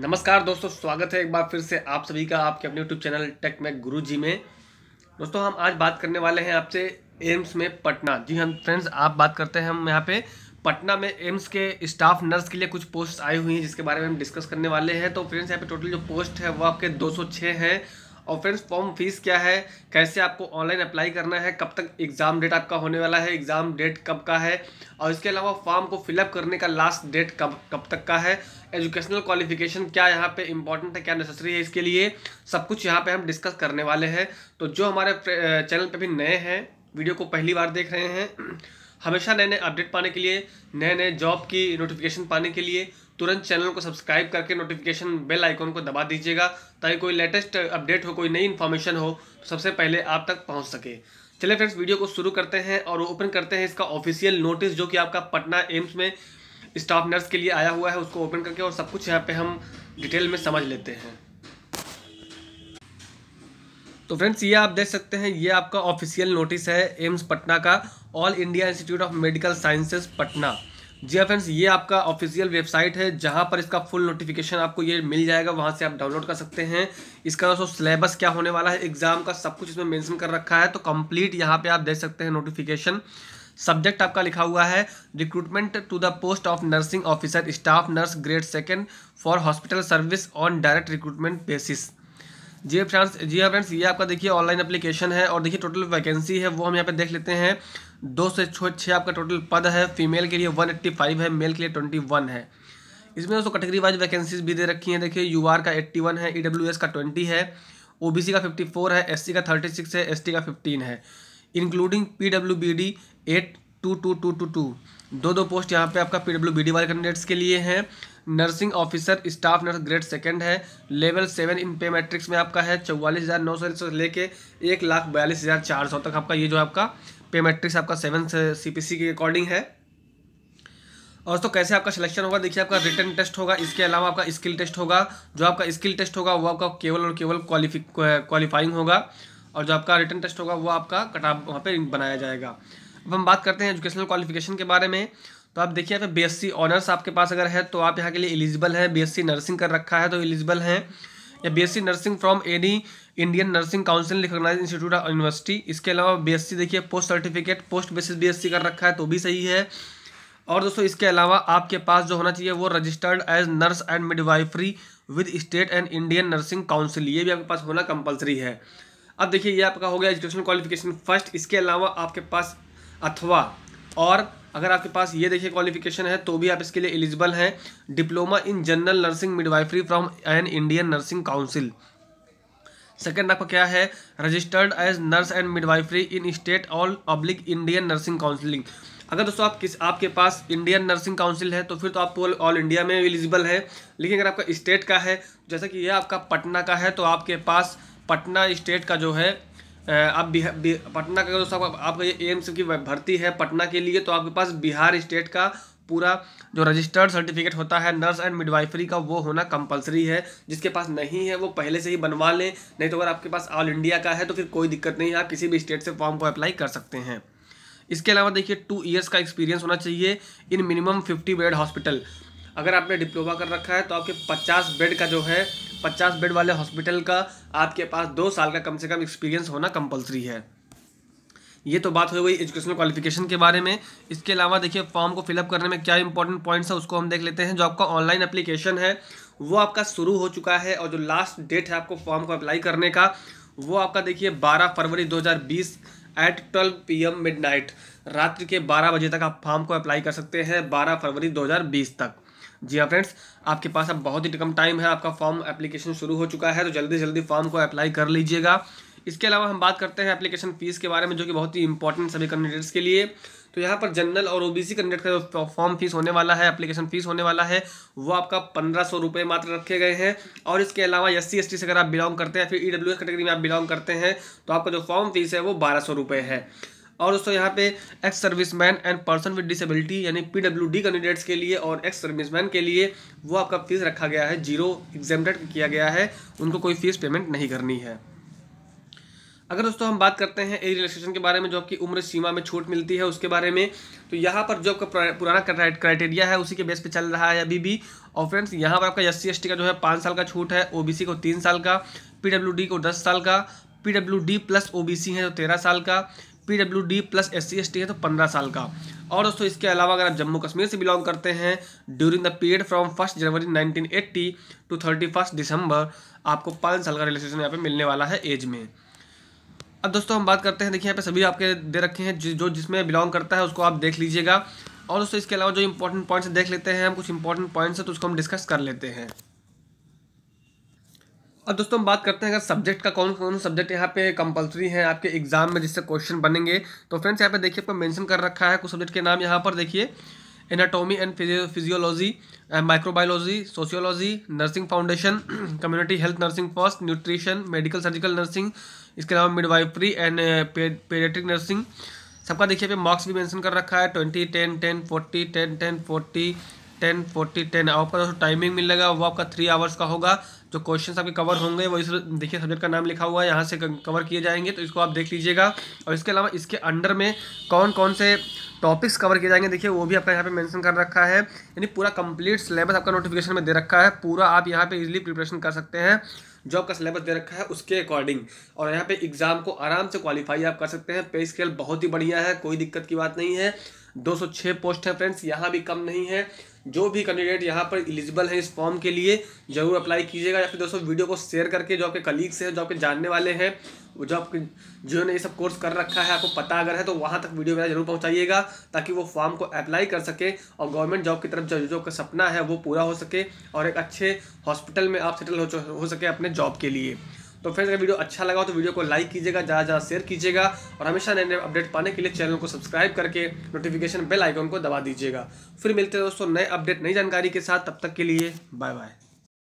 नमस्कार दोस्तों स्वागत है एक बार फिर से आप सभी का आपके अपने यूट्यूब चैनल टेक मैक गुरु जी में दोस्तों हम आज बात करने वाले हैं आपसे एम्स में पटना जी हम हाँ, फ्रेंड्स आप बात करते हैं हम यहाँ पे पटना में एम्स के स्टाफ नर्स के लिए कुछ पोस्ट आई हुई हैं जिसके बारे में हम डिस्कस करने वाले हैं तो फ्रेंड्स यहाँ पे टोटल जो पोस्ट है वो आपके छः हैं और फ्रेंड्स फॉर्म फीस क्या है कैसे आपको ऑनलाइन अप्लाई करना है कब तक एग्ज़ाम डेट आपका होने वाला है एग्ज़ाम डेट कब का है और इसके अलावा फॉर्म को फिलअप करने का लास्ट डेट कब कब तक का है एजुकेशनल क्वालिफिकेशन क्या यहाँ पे इंपॉर्टेंट है क्या नेसेसरी है इसके लिए सब कुछ यहाँ पे हम डिस्कस करने वाले हैं तो जो हमारे चैनल पर भी नए हैं वीडियो को पहली बार देख रहे हैं हमेशा नए नए अपडेट पाने के लिए नए नए जॉब की नोटिफिकेशन पाने के लिए तुरंत चैनल को सब्सक्राइब करके नोटिफिकेशन बेल आइकॉन को दबा दीजिएगा ताकि कोई लेटेस्ट अपडेट हो कोई नई इन्फॉर्मेशन हो तो सबसे पहले आप तक पहुँच सके चलिए फ्रेंड्स वीडियो को शुरू करते हैं और ओपन करते हैं इसका ऑफिशियल नोटिस जो कि आपका पटना एम्स में स्टाफ नर्स के लिए आया हुआ है उसको ओपन करके और सब कुछ यहाँ पर हम डिटेल में समझ लेते हैं तो फ्रेंड्स ये आप देख सकते हैं ये आपका ऑफिशियल नोटिस है एम्स पटना का all India institute of medical sciences Patna जी हाँ फ्रेंड्स ये आपका ऑफिशियल वेबसाइट है जहाँ पर इसका फुल नोटिफिकेशन आपको ये मिल जाएगा वहाँ से आप डाउनलोड कर सकते हैं इसका दोस्तों सिलेबस क्या होने वाला है एग्जाम का सब कुछ इसमें मेंशन कर रखा है तो कंप्लीट यहाँ पे आप देख सकते हैं नोटिफिकेशन सब्जेक्ट आपका लिखा हुआ है recruitment to the post of nursing officer staff nurse grade second for hospital service on direct recruitment basis जी हाँ फ्रेंड्स जी हाँ फ्रेंड्स ये आपका देखिए ऑनलाइन एप्लीकेशन है और देखिए टोटल वैकेंसी है वो हम यहाँ पे देख लेते हैं दो से छः आपका टोटल पद है फीमेल के लिए वन एट्टी फाइव है मेल के लिए ट्वेंटी वन है इसमें दोस्तों कैटेगरी वाइज वैकेंसीज भी दे रखी हैं देखिए यू आर का एट्टी वन है ई डब्ल्यू एस का ट्वेंटी है ओ बी सी का फिफ्टी फोर है एस सी का थर्टी सिक्स है एस टी का फिफ्टीन है including P W B D eight two two two two two दो दो पोस्ट यहाँ पर आपका पी डब्ल्यू बी डी वाले कैंडिडेट्स के लिए हैं nursing officer staff nurse grade second है लेवल सेवन इन पे मैट्रिक्स में आपका है चौवालीस हज़ार नौ सौ से लेके एक लाख बयालीस हज़ार चार सौ तक आपका ये जो आपका पे मैट्रिक्स आपका सेवन सी पी सी के अकॉर्डिंग है और तो कैसे आपका सिलेक्शन होगा देखिए आपका रिटर्न टेस्ट होगा इसके अलावा आपका स्किल टेस्ट होगा जो आपका स्किल टेस्ट होगा वो आपका केवल और केवल क्वालिफाइंग होगा और जो आपका रिटर्न टेस्ट होगा वो आपका कट वहाँ पर बनाया जाएगा अब हम बात करते हैं एजुकेशनल क्वालिफिकेशन के बारे में तो आप देखिए अगर बीएससी ऑनर्स आपके पास अगर है तो आप यहाँ के लिए एलिजिबल हैं बीएससी नर्सिंग कर रखा है तो एलिजिबल हैं या BSc nursing from any Indian nursing council recognise institute of university इसके अलावा बीएससी देखिए post certificate post basis B कर रखा है तो भी सही है और दोस्तों इसके अलावा आपके पास जो होना चाहिए वो registered as nurse and midwifery with state and Indian nursing council ये भी आपके पास होना कंपलसरी है अब देखिए ये आपका हो गया एजुकेशन क्वालिफिकेशन फर्स्ट इसके अलावा आपके पास अथवा और अगर आपके पास ये देखिए क्वालिफिकेशन है तो भी आप इसके लिए एलिजिबल हैं diploma in general nursing midwifery from an Indian nursing council second आपका क्या है registered as nurse and midwifery in state all public Indian nursing counselling अगर दोस्तों आप किस आपके पास इंडियन नर्सिंग काउंसिल है तो फिर तो आप ऑल इंडिया में एलिजिबल है लेकिन अगर आपका स्टेट का है जैसा कि यह आपका पटना का है तो आपके पास पटना स्टेट का जो है आप बिहार पटना का दोस्तों आप, आपका ये एम्स की भर्ती है पटना के लिए तो आपके पास बिहार स्टेट का पूरा जो रजिस्टर्ड सर्टिफिकेट होता है नर्स एंड मिडवाइफरी का वो होना कंपलसरी है जिसके पास नहीं है वो पहले से ही बनवा लें नहीं तो अगर आपके पास ऑल इंडिया का है तो फिर कोई दिक्कत नहीं है आप किसी भी स्टेट से फॉर्म को अप्लाई कर सकते हैं इसके अलावा देखिए टू ईयर्स का एक्सपीरियंस होना चाहिए in minimum fifty bed hospital अगर आपने डिप्लोमा कर रखा है तो आपके पचास बेड का जो है पचास बेड वाले हॉस्पिटल का आपके पास दो साल का कम से कम एक्सपीरियंस होना कंपलसरी है ये तो बात हो गई एजुकेशनल क्वालिफिकेशन के बारे में इसके अलावा देखिए फॉर्म को फिलअप करने में क्या इंपॉर्टेंट पॉइंट्स है उसको हम देख लेते हैं जो आपका ऑनलाइन एप्लीकेशन है वो आपका शुरू हो चुका है और जो लास्ट डेट है आपको फॉर्म को अप्लाई करने का वो आपका देखिए 12 फरवरी 2020 एट 12 पी मिडनाइट रात्रि के 12 बजे तक आप फॉर्म को अप्लाई कर सकते हैं 12 फरवरी 2020 तक जी हाँ फ्रेंड्स आपके पास अब बहुत ही कम टाइम है आपका फॉर्म एप्लीकेशन शुरू हो चुका है तो जल्दी जल्दी फॉर्म को अप्लाई कर लीजिएगा इसके अलावा हम बात करते हैं एप्लीकेशन फ़ीस के बारे में जो कि बहुत ही इंपॉर्टेंट सभी कैंडिडेट्स के लिए तो यहाँ पर जनरल और ओबीसी कैंडिडेट का जो फॉर्म फीस होने वाला है एप्लीकेशन फीस होने वाला है वो आपका पंद्रह सौ रुपये मात्र रखे गए हैं और इसके अलावा एस सी एस से अगर आप बिलोंग करते हैं फिर ई e कैटेगरी में आप बिलोंग करते हैं तो आपका जो फॉर्म फीस है वो बारह सौ है और दोस्तों यहाँ पे ex serviceman and person with disability यानी पीडब्ल्यूडी कैंडिडेट्स के लिए और एक्स सर्विसमैन के लिए वो आपका फीस रखा गया है जीरो एग्जामेटेड किया गया है उनको कोई फीस पेमेंट नहीं करनी है अगर दोस्तों हम बात करते हैं एज रिलेक्सेशन के बारे में जो आपकी उम्र सीमा में छूट मिलती है उसके बारे में तो यहाँ पर जो आपका पुराना क्राइटेरिया है उसी के बेस पे चल रहा है अभी भी और फ्रेंड्स यहाँ पर आपका एस सी का जो है पाँच साल का छूट है ओबीसी को तीन साल का पीडब्ल्यूडी को दस साल का पीडब्ल्यूडी प्लस ओबीसी है जो तेरह साल का P W D plus S C S T है तो पंद्रह साल का और दोस्तों इसके अलावा अगर आप जम्मू कश्मीर से बिलोंग करते हैं during the period from first January 1980 to thirty first December आपको पाँच साल का रिलैक्सेशन यहाँ पे मिलने वाला है एज में अब दोस्तों हम बात करते हैं देखिए यहाँ पे सभी आपके दे रखे हैं जि, जो जिसमें बिलोंग करता है उसको आप देख लीजिएगा और दोस्तों इसके अलावा जो इंपॉर्टेंट पॉइंट्स देख लेते हैं हम कुछ इंपॉर्टेंट पॉइंट्स हैं तो उसको हम डिस्कस कर लेते हैं और दोस्तों हम बात करते हैं अगर सब्जेक्ट का कौन कौन सब्जेक्ट यहाँ पे कंपलसरी है आपके एग्जाम में जिससे क्वेश्चन बनेंगे तो फ्रेंड्स यहाँ पे देखिए आपको मेंशन कर रखा है कुछ सब्जेक्ट के नाम यहाँ पर देखिए anatomy and physiology microbiology sociology nursing foundation community health nursing first nutrition medical surgical nursing इसके अलावा मिडवाइफरी एंड पेडेट्रिक नर्सिंग सबका देखिए पे मार्क्स भी मेंशन कर रखा है twenty ten ten forty ten ten forty ten forty ten आपका दोस्तों टाइमिंग मिलेगा वो आपका थ्री आवर्स का होगा जो क्वेश्चन आपके कवर होंगे वो इस देखिए सब्जेक्ट का नाम लिखा हुआ है यहाँ से कवर किए जाएंगे तो इसको आप देख लीजिएगा और इसके अलावा इसके अंडर में कौन कौन से टॉपिक्स कवर किए जाएंगे देखिए वो भी आपका यहाँ पे मेंशन कर रखा है यानी पूरा कंप्लीट सिलेबस आपका नोटिफिकेशन में दे रखा है पूरा आप यहाँ पे इजीली प्रिपरेशन कर सकते हैं जो आपका सिलेबस दे रखा है उसके अकॉर्डिंग और यहाँ पे एग्जाम को आराम से क्वालिफाई आप कर सकते हैं पे स्केल बहुत ही बढ़िया है कोई दिक्कत की बात नहीं है दो पोस्ट है फ्रेंड्स यहाँ भी कम नहीं है जो भी कैंडिडेट यहाँ पर एलिजिबल है इस फॉर्म के लिए जरूर अप्लाई कीजिएगा या फिर दोस्तों वीडियो को शेयर करके जो आपके कलीग्स हैं जो आपके जानने वाले हैं जो आपके जिन्होंने ये सब कोर्स कर रखा है आपको पता अगर है तो वहाँ तक वीडियो वगैरह जरूर पहुँचाइएगा ताकि वो फॉर्म को अप्लाई कर सके और गवर्नमेंट जॉब की तरफ जो का सपना है वो पूरा हो सके और एक अच्छे हॉस्पिटल में आप सेटल हो, हो सके अपने जॉब के लिए तो फ्रेंड्स अगर वीडियो अच्छा लगा तो वीडियो को लाइक कीजिएगा ज़्यादा ज़्यादा शेयर कीजिएगा और हमेशा नए नए अपडेट पाने के लिए चैनल को सब्सक्राइब करके नोटिफिकेशन बेल आइकन को दबा दीजिएगा फिर मिलते हैं दोस्तों नए अपडेट नई जानकारी के साथ तब तक के लिए बाय बाय